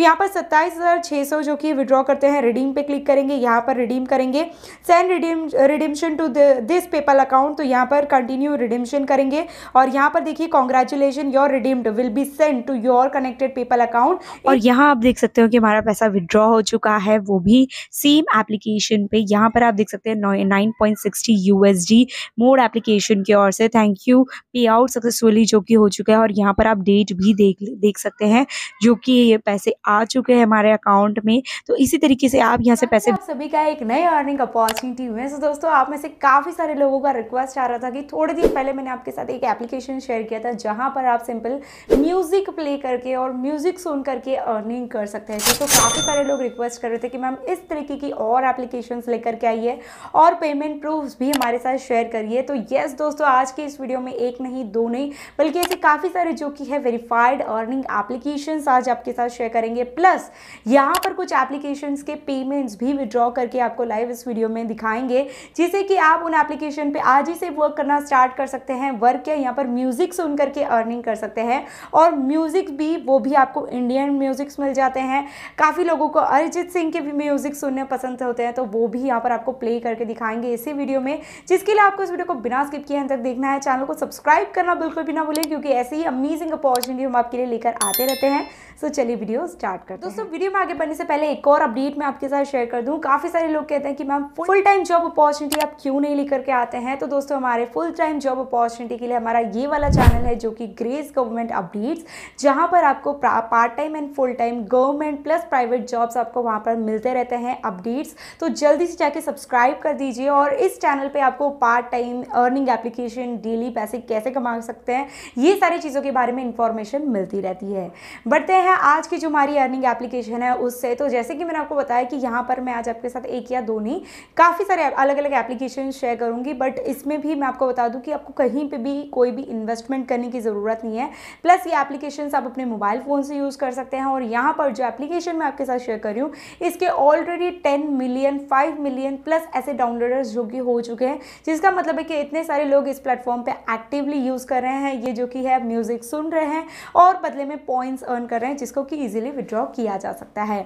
यहाँ पर सत्ताईस हज़ार छः सौ जो कि विड्रॉ करते हैं रिडीम पे क्लिक करेंगे यहाँ पर रिडीम करेंगे send redeem redemption to this PayPal account तो यहाँ पर कंटिन्यू रिडीमशन करेंगे और यहाँ पर देखिए congratulation your redeemed will be send to your connected PayPal account और यहाँ आप देख सकते हो कि हमारा पैसा विड्रॉ हो चुका है वो भी सेम एप्लीकेशन पे यहाँ पर आप देख सकते हैं nine point sixty U S D mode application की ओर से thank you pay out successfully जो कि हो चुका है और यहाँ पर आप डेट भी देख देख सकते हैं जो कि ये पैसे आ चुके हैं हमारे अकाउंट में तो इसी तरीके से आप यहाँ से पैसे सभी का एक नई अर्निंग अपॉर्चुनिटी हुए सो दोस्तों आप में से काफ़ी सारे लोगों का रिक्वेस्ट आ रहा था कि थोड़े दिन पहले मैंने आपके साथ एक एप्लीकेशन शेयर किया था जहाँ पर आप सिंपल म्यूज़िक प्ले करके और म्यूज़िक सुन करके अर्निंग कर सकते हैं तो काफ़ी सारे लोग रिक्वेस्ट कर रहे थे कि मैम इस तरीके की और एप्लीकेशन लेकर के आइए और पेमेंट प्रूफ भी हमारे साथ शेयर करिए तो यस दोस्तों आज के इस वीडियो में एक नहीं दो नहीं बल्कि ऐसे काफ़ी सारे जो कि है वेरीफाइड अर्निंग एप्लीकेशन आज आपके साथ शेयर करेंगे करेंगे प्लस यहाँ पर कुछ एप्लीकेशन के पेमेंट्स भी विड्रॉ करके आपको लाइव इस वीडियो में दिखाएंगे जिससे कि आप उन एप्लीकेशन पे आज ही से वर्क करना स्टार्ट कर सकते हैं वर्क या यहाँ पर म्यूज़िक सुन करके अर्निंग कर सकते हैं और म्यूज़िक भी वो भी आपको इंडियन म्यूज़िक्स मिल जाते हैं काफ़ी लोगों को अरिजीत सिंह के भी म्यूज़िक सुनने पसंद होते हैं तो वो भी यहाँ पर आपको प्ले करके दिखाएंगे इसी वीडियो में जिसके लिए आपको इस वीडियो को बिना स्किप किए अंत तक देखना है चैनल को सब्सक्राइब करना बिल्कुल भी ना भूलें क्योंकि ऐसे ही अमेजिंग अपॉर्चुनिटी हम आपके लिए लेकर आते रहते हैं सो चलिए वीडियोज स्टार्ट करते दोस्तों वीडियो में आगे बढ़ने से पहले एक और अपडेट मैं आपके साथ शेयर कर दूँ काफ़ी सारे लोग कहते हैं कि ma'am full time job opportunity आप क्यों नहीं लेकर के आते हैं तो दोस्तों हमारे फुल टाइम जॉब अपॉर्चुनिटी के लिए हमारा ये वाला चैनल है जो कि ग्रेस गवर्नमेंट अपडेट्स जहाँ पर आपको part time and full time government plus private jobs आपको वहाँ पर मिलते रहते हैं अपडेट्स तो जल्दी से जाके सब्सक्राइब कर दीजिए और इस चैनल पर आपको part time earning application daily पैसे कैसे कमा सकते हैं ये सारी चीज़ों के बारे में इंफॉर्मेशन मिलती रहती है बढ़ते हैं आज की जो हमारी हमारी अर्निंग एप्लीकेशन है उससे तो जैसे कि मैंने आपको बताया कि यहाँ पर मैं आज आपके साथ एक या दो नहीं काफ़ी सारे अलग अलग एप्लीकेशन शेयर करूँगी बट इसमें भी मैं आपको बता दूँ कि आपको कहीं पर भी कोई भी इन्वेस्टमेंट करने की ज़रूरत नहीं है प्लस ये एप्लीकेशन आप अपने मोबाइल फ़ोन से यूज़ कर सकते हैं और यहाँ पर जो एप्लीकेशन मैं आपके साथ शेयर कर रही हूँ इसके already ten million five million plus ऐसे डाउनलोडर्स जो कि हो चुके हैं जिसका मतलब है कि इतने सारे लोग इस प्लेटफॉर्म पे एक्टिवली यूज़ कर रहे हैं ये जो कि है म्यूज़िक सुन रहे हैं और बदले में पॉइंट्स अर्न कर रहे हैं जिसको कि इजीली विड्रॉ किया जा सकता है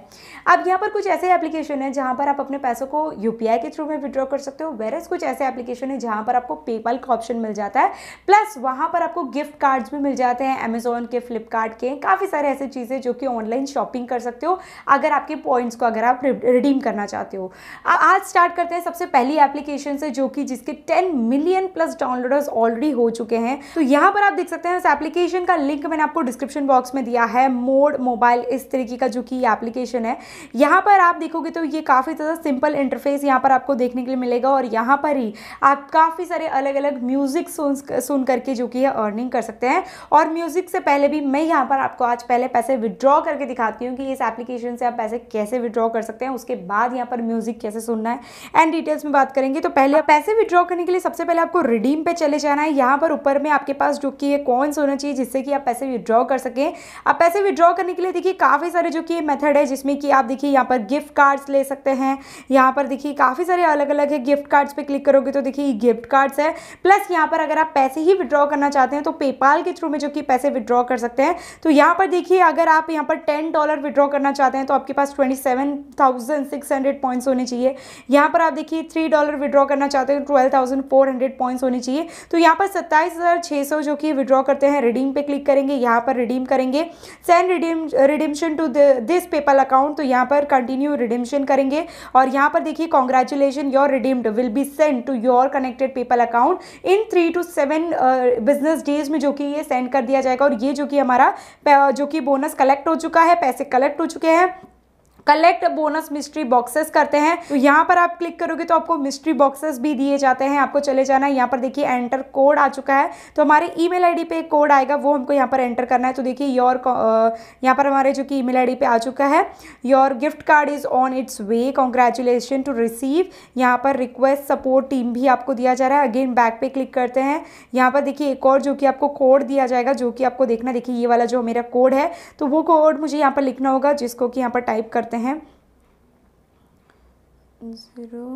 अब यहाँ पर कुछ ऐसे एप्लीकेशन है जहाँ पर आप अपने पैसों को यू के थ्रू में विड्रॉ कर सकते हो वेरस कुछ ऐसे एप्लीकेशन है जहाँ पर आपको पेपल का ऑप्शन मिल जाता है प्लस वहाँ पर आपको गिफ्ट कार्ड्स भी मिल जाते हैं अमेजोन के फ्लिपकार्ट के काफ़ी सारे ऐसे चीज़ें जो कि ऑनलाइन शॉपिंग कर सकते हो अगर आपके पॉइंट्स को अगर आप रिडीम करना चाहते हो अब आज स्टार्ट करते हैं सबसे पहली एप्लीकेशन से जो कि जिसके 10 मिलियन प्लस डाउनलोडर्स ऑलरेडी हो चुके हैं तो यहाँ पर आप देख सकते हैं उस एप्लीकेशन का लिंक मैंने आपको डिस्क्रिप्शन बॉक्स में दिया है मोड मोबाइल इस इस तरीके का जो कि एप्लीकेशन है यहाँ पर आप देखोगे तो ये काफ़ी ज़्यादा सिंपल इंटरफेस यहाँ पर आपको देखने के लिए मिलेगा और यहाँ पर ही आप काफ़ी सारे अलग अलग म्यूज़िक सुन सुन करके जो कि है अर्निंग कर सकते हैं और म्यूज़िक से पहले भी मैं यहाँ पर आपको आज पहले पैसे विड्रॉ करके दिखाती हूँ कि इस एप्लीकेशन से आप पैसे कैसे विड्रॉ कर सकते हैं उसके बाद यहाँ पर म्यूज़िक कैसे सुनना है एंड डिटेल्स में बात करेंगे तो पहले पैसे विड्रॉ करने के लिए सबसे पहले आपको रिडीम पर चले जाना है यहाँ पर ऊपर में आपके पास जो कि है कॉइन्स होना चाहिए जिससे कि आप पैसे विड्रॉ कर सकें आप पैसे विड्रॉ करने के लिए देखिए काफ़ी सारे जो कि मेथड है जिसमें कि आप देखिए यहाँ पर गिफ्ट कार्ड्स ले सकते हैं यहाँ पर देखिए काफ़ी सारे अलग अलग है गिफ्ट कार्ड्स पे क्लिक करोगे तो देखिए गिफ्ट कार्ड्स है प्लस यहाँ पर अगर आप पैसे ही विड्रॉ करना चाहते हैं तो पेपाल के थ्रू में जो कि पैसे विड्रॉ कर सकते हैं तो यहाँ पर देखिए अगर आप यहाँ पर टेन डॉलर विड्रॉ करना चाहते हैं तो आपके पास twenty seven thousand six hundred points होने चाहिए यहाँ पर आप देखिए थ्री डॉलर विड्रॉ करना चाहते हैं twelve thousand four hundred points होने चाहिए तो यहाँ पर सत्ताईस हज़ार छः सौ जो कि विड्रॉ करते हैं रिडीम पर क्लिक करेंगे यहाँ पर रिडीम करेंगे send redeem redemption redemption to this PayPal account तो यहाँ पर कंटिन्यू रिडिमशन करेंगे और यहाँ पर देखिए congratulation your redeemed will be send to your connected PayPal account in three to seven business days में जो कि ये सेंड कर दिया जाएगा और ये जो कि हमारा जो कि बोनस कलेक्ट हो चुका है पैसे कलेक्ट हो चुके हैं कलेक्ट बोनस मिस्ट्री बॉक्सेस करते हैं तो यहाँ पर आप क्लिक करोगे तो आपको मिस्ट्री बॉक्सेस भी दिए जाते हैं आपको चले जाना है यहाँ पर देखिए एंटर कोड आ चुका है तो हमारे ईमेल आईडी पे कोड आएगा वो हमको यहाँ पर एंटर करना है तो देखिए योर यहाँ पर हमारे जो कि ईमेल आईडी पे आ चुका है your gift card is on its way congratulation to receive यहाँ पर रिक्वेस्ट सपोर्ट टीम भी आपको दिया जा रहा है अगेन बैक पे क्लिक करते हैं यहाँ पर देखिए एक और जो कि आपको कोड दिया जाएगा जो कि आपको देखना देखिए ये वाला जो मेरा कोड है तो वो कोड मुझे यहाँ पर लिखना होगा जिसको कि यहाँ पर टाइप करते करते हैं ज़ीरो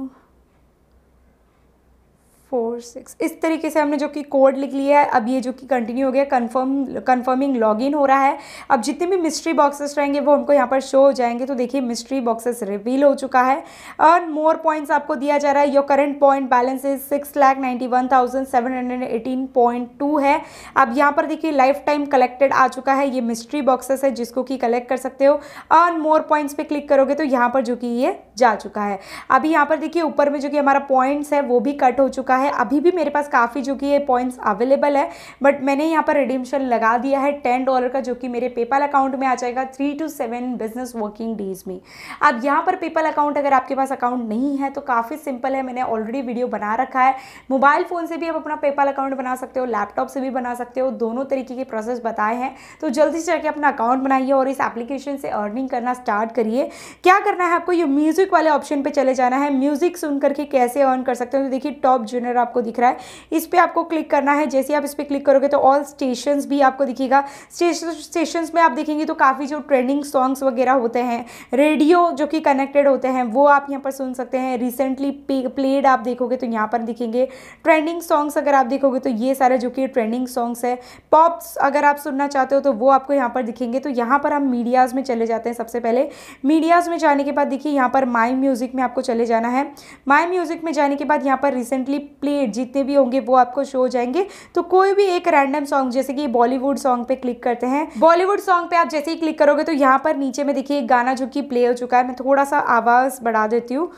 फोर सिक्स इस तरीके से हमने जो कि कोड लिख लिया है अब ये जो कि कंटिन्यू हो गया कंफर्म कंफर्मिंग लॉगिन हो रहा है अब जितने भी मिस्ट्री बॉक्सेस रहेंगे वो हमको यहाँ पर शो हो जाएंगे तो देखिए मिस्ट्री बॉक्सेस रिवील हो चुका है और मोर पॉइंट्स आपको दिया जा रहा है your current point balance is six lakh ninety one thousand seven hundred eighteen point two है अब यहाँ पर देखिए लाइफ टाइम कलेक्टेड आ चुका है ये मिस्ट्री बॉक्सेस है जिसको कि कलेक्ट कर सकते हो और मोर पॉइंट्स पर क्लिक करोगे तो यहाँ पर जो कि ये जा चुका है अभी यहाँ पर देखिए ऊपर में जो कि हमारा पॉइंट्स है वो भी कट हो चुका है है अभी भी मेरे पास काफ़ी जो कि ये पॉइंट्स अवेलेबल है बट मैंने यहाँ पर रिडीमशन लगा दिया है टेन डॉलर का जो कि मेरे पेपल अकाउंट में आ जाएगा three to seven business working days में अब यहाँ पर पेपल अकाउंट अगर आपके पास अकाउंट नहीं है तो काफ़ी सिंपल है मैंने ऑलरेडी वीडियो बना रखा है मोबाइल फ़ोन से भी आप अपना पेपल अकाउंट बना सकते हो लैपटॉप से भी बना सकते हो दोनों तरीके के प्रोसेस बताए हैं तो जल्दी से जाके अपना अकाउंट बनाइए और इस एप्लीकेशन से अर्निंग करना स्टार्ट करिए क्या करना है आपको ये म्यूज़िक वाले ऑप्शन पर चले जाना है म्यूज़िक सुन करके कैसे अर्न कर सकते हो तो देखिए टॉप जूनियर बैनर आपको दिख रहा है इस पर आपको क्लिक करना है जैसे आप इस पर क्लिक करोगे तो ऑल स्टेशन भी आपको दिखेगा स्टेशन में आप देखेंगे तो काफ़ी जो ट्रेंडिंग सॉन्ग्स वगैरह होते हैं रेडियो जो कि कनेक्टेड होते हैं वो आप यहाँ पर सुन सकते हैं रिसेंटली प्लेड आप देखोगे तो यहाँ पर दिखेंगे ट्रेंडिंग सॉन्ग्स अगर आप देखोगे तो ये सारे जो कि ट्रेंडिंग सॉन्ग्स है पॉप्स अगर आप सुनना चाहते हो तो वो आपको यहाँ पर दिखेंगे तो यहाँ पर हम मीडियाज़ में चले जाते हैं सबसे पहले मीडियाज़ में जाने के बाद देखिए यहाँ पर माई म्यूज़िक में आपको चले जाना है माई म्यूज़िक में जाने के बाद यहाँ पर रिसेंटली प्लेड जितने भी होंगे वो आपको शो हो जाएंगे तो कोई भी एक रैंडम सॉन्ग जैसे कि बॉलीवुड सॉन्ग पे क्लिक करते हैं बॉलीवुड सॉन्ग पे आप जैसे ही क्लिक करोगे तो यहाँ पर नीचे में देखिए गाना जो कि प्ले हो चुका है मैं थोड़ा सा आवाज़ बढ़ा देती हूँ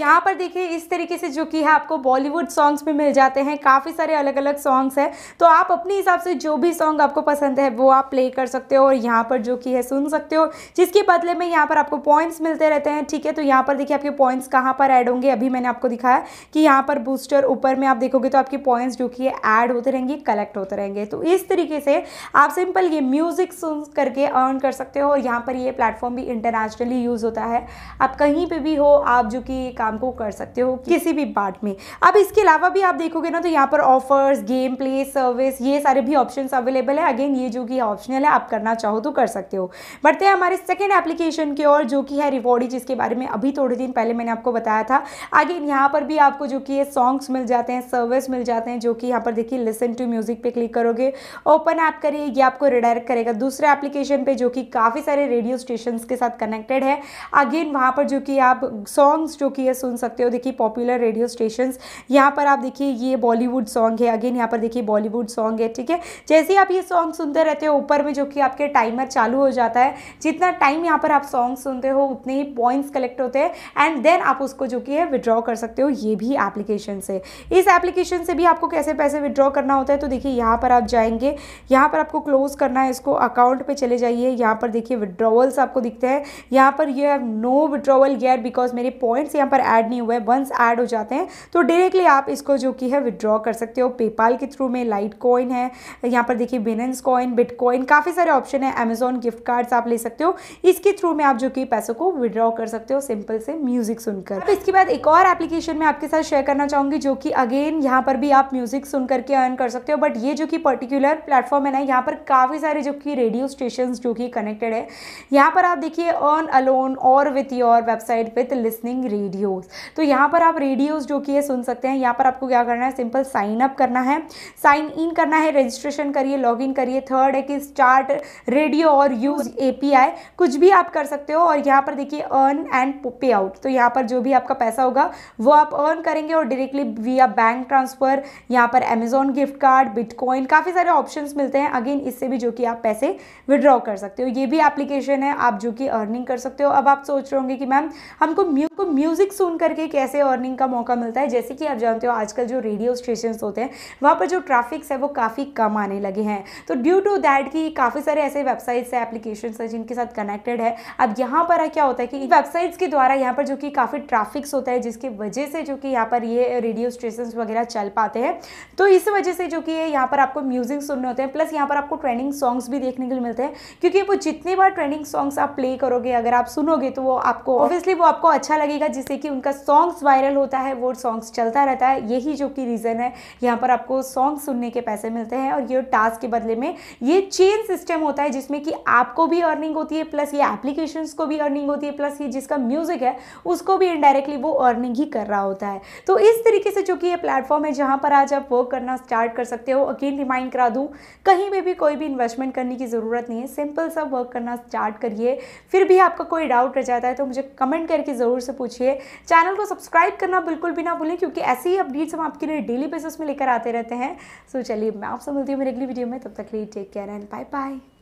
यहाँ पर देखिए इस तरीके से जो कि है आपको बॉलीवुड सॉन्ग्स भी मिल जाते हैं काफ़ी सारे अलग अलग सॉन्ग्स हैं तो आप अपने हिसाब से जो भी सॉन्ग आपको पसंद है वो आप प्ले कर सकते हो और यहाँ पर जो कि है सुन सकते हो जिसके बदले में यहाँ पर आपको पॉइंट्स मिलते रहते हैं ठीक है तो यहाँ पर देखिए आपके पॉइंट्स कहाँ पर ऐड होंगे अभी मैंने आपको दिखाया कि यहाँ पर बूस्टर ऊपर में आप देखोगे तो आपके पॉइंट्स जो कि है ऐड होते रहेंगे कलेक्ट होते रहेंगे तो इस तरीके से आप सिंपल ये म्यूज़िक सुन करके अर्न कर सकते हो और यहाँ पर ये प्लेटफॉर्म भी इंटरनेशनली यूज़ होता है आप कहीं पर भी हो आप जो कि काम को कर सकते हो किसी भी पार्ट में अब इसके अलावा भी आप देखोगे ना तो यहाँ पर ऑफर्स गेम प्ले सर्विस ये सारे भी ऑप्शन अवेलेबल है अगेन ये जो कि ऑप्शनल है आप करना चाहो तो कर सकते हो बढ़ते हैं हमारे सेकेंड एप्लीकेशन की और जो कि है रिवॉर्डी जिसके बारे में अभी थोड़े दिन पहले मैंने आपको बताया था अगेन यहाँ पर भी आपको जो कि ये सॉन्ग्स मिल जाते हैं सर्विस मिल जाते हैं जो कि यहाँ पर देखिए लिसन टू म्यूज़िक पे क्लिक करोगे ओपन ऐप करिए ये आपको रिडायरेक्ट करेगा दूसरे एप्लीकेशन पे जो कि काफ़ी सारे रेडियो स्टेशन के साथ कनेक्टेड है अगेन वहाँ पर जो कि आप सॉन्ग्स जो कि सुन सकते हो देखिए पॉपुलर रेडियो स्टेशन यहाँ पर आप देखिए ये बॉलीवुड सॉन्ग है अगेन यहाँ पर देखिए बॉलीवुड सॉन्ग है ठीक है जैसे ही आप ये सॉन्ग सुनते रहते हो ऊपर में जो कि आपके टाइमर चालू हो जाता है जितना टाइम यहाँ पर आप सॉन्ग सुनते हो उतने ही पॉइंट्स कलेक्ट होते हैं एंड देन आप उसको जो कि है विड्रॉ कर सकते हो ये भी एप्लीकेशन से इस एप्लीकेशन से भी आपको कैसे पैसे विड्रॉ करना होता है तो देखिए यहाँ पर आप जाएंगे यहाँ पर आपको क्लोज करना है इसको अकाउंट पर चले जाइए यहाँ पर देखिए विड्रॉवल्स आपको दिखते हैं यहाँ पर यू हैव नो विड्रॉवल गेयर बिकॉज मेरे पॉइंट्स यहाँ पर ऐड नहीं हुए वंस ऐड हो जाते हैं तो डायरेक्टली आप इसको जो कि है विड्रॉ कर सकते हो पेपाल के थ्रू में लाइट कॉइन है यहाँ पर देखिए बिनेंस कॉइन बिटकॉइन काफ़ी सारे ऑप्शन है अमेजोन गिफ्ट कार्ड्स आप ले सकते हो इसके थ्रू में आप जो कि पैसों को विड्रॉ कर सकते हो सिंपल से म्यूजिक सुनकर अब इसके बाद एक और एप्लीकेशन मैं आपके साथ शेयर करना चाहूँगी जो कि अगेन यहाँ पर भी आप म्यूजिक सुन करके अर्न कर सकते हो बट ये जो कि पर्टिकुलर प्लेटफॉर्म है ना यहाँ पर काफ़ी सारे जो कि रेडियो स्टेशन जो कि कनेक्टेड है यहाँ पर आप देखिए अर्न अलोन और with your website with listening radio radios तो यहाँ पर आप रेडियोज जो कि है सुन सकते हैं यहाँ पर आपको क्या करना है सिंपल साइन अप करना है साइन इन करना है रजिस्ट्रेशन करिए लॉग इन करिए थर्ड है कि स्टार्ट रेडियो और यूज ए कुछ भी आप कर सकते हो और यहाँ पर देखिए अर्न एंड पे आउट तो यहाँ पर जो भी आपका पैसा होगा वो आप अर्न करेंगे और डायरेक्टली विया बैंक ट्रांसफ़र यहाँ पर अमेजोन गिफ्ट कार्ड बिटकॉइन काफ़ी सारे ऑप्शंस मिलते हैं अगेन इससे भी जो कि आप पैसे विड्रॉ कर सकते हो ये भी एप्लीकेशन है आप जो कि अर्निंग कर सकते हो अब आप सोच रहे होंगे कि मैम हमको म्यू को म्यूज़िक सुन करके कैसे अर्निंग का मौका मिलता है जैसे कि आप जानते हो आजकल जो रेडियो स्टेशन होते हैं वहाँ पर जो ट्रैफिक्स है वो काफ़ी कम आने लगे हैं तो ड्यू टू दैट कि काफ़ी सारे ऐसे वेबसाइट्स हैं एप्लीकेशन है जिनके साथ कनेक्टेड है अब यहाँ पर क्या होता है कि वेबसाइट्स के द्वारा यहाँ पर जो कि काफ़ी ट्रैफिक्स होता है जिसकी वजह से जो कि यहाँ पर ये रेडियो स्टेशन वगैरह चल पाते हैं तो इस वजह से जो कि यहाँ पर आपको म्यूज़िक सुनने होते हैं प्लस यहाँ पर आपको ट्रेंडिंग सॉन्ग्स भी देखने के लिए मिलते हैं क्योंकि वो जितनी बार ट्रेंडिंग सॉन्ग्स आप प्ले करोगे अगर आप सुनोगे तो वो आपको ऑब्वियसली वो आपको अच्छा लगेगा जिससे कि कि उनका सॉन्ग्स वायरल होता है वो सॉन्ग्स चलता रहता है यही जो कि रीज़न है यहाँ पर आपको सॉन्ग सुनने के पैसे मिलते हैं और ये टास्क के बदले में ये चेन सिस्टम होता है जिसमें कि आपको भी अर्निंग होती है प्लस ये एप्लीकेशंस को भी अर्निंग होती है प्लस ये जिसका म्यूज़िक है उसको भी इनडायरेक्टली वो अर्निंग ही कर रहा होता है तो इस तरीके से जो कि ये प्लेटफॉर्म है जहाँ पर आज आप वर्क करना स्टार्ट कर सकते हो अकेन रिमाइंड करा दूँ कहीं पर भी कोई भी इन्वेस्टमेंट करने की ज़रूरत नहीं है सिंपल सा वर्क करना स्टार्ट करिए फिर भी आपका कोई डाउट रह जाता है तो मुझे कमेंट करके ज़रूर से पूछिए चैनल को सब्सक्राइब करना बिल्कुल भी ना भूलें क्योंकि ऐसे ही अपडेट्स हम आपके लिए डेली बेसिस में लेकर आते रहते हैं सो so, चलिए मैं आपसे मिलती हूँ मेरे अगली वीडियो में तब तक लिए take care and bye bye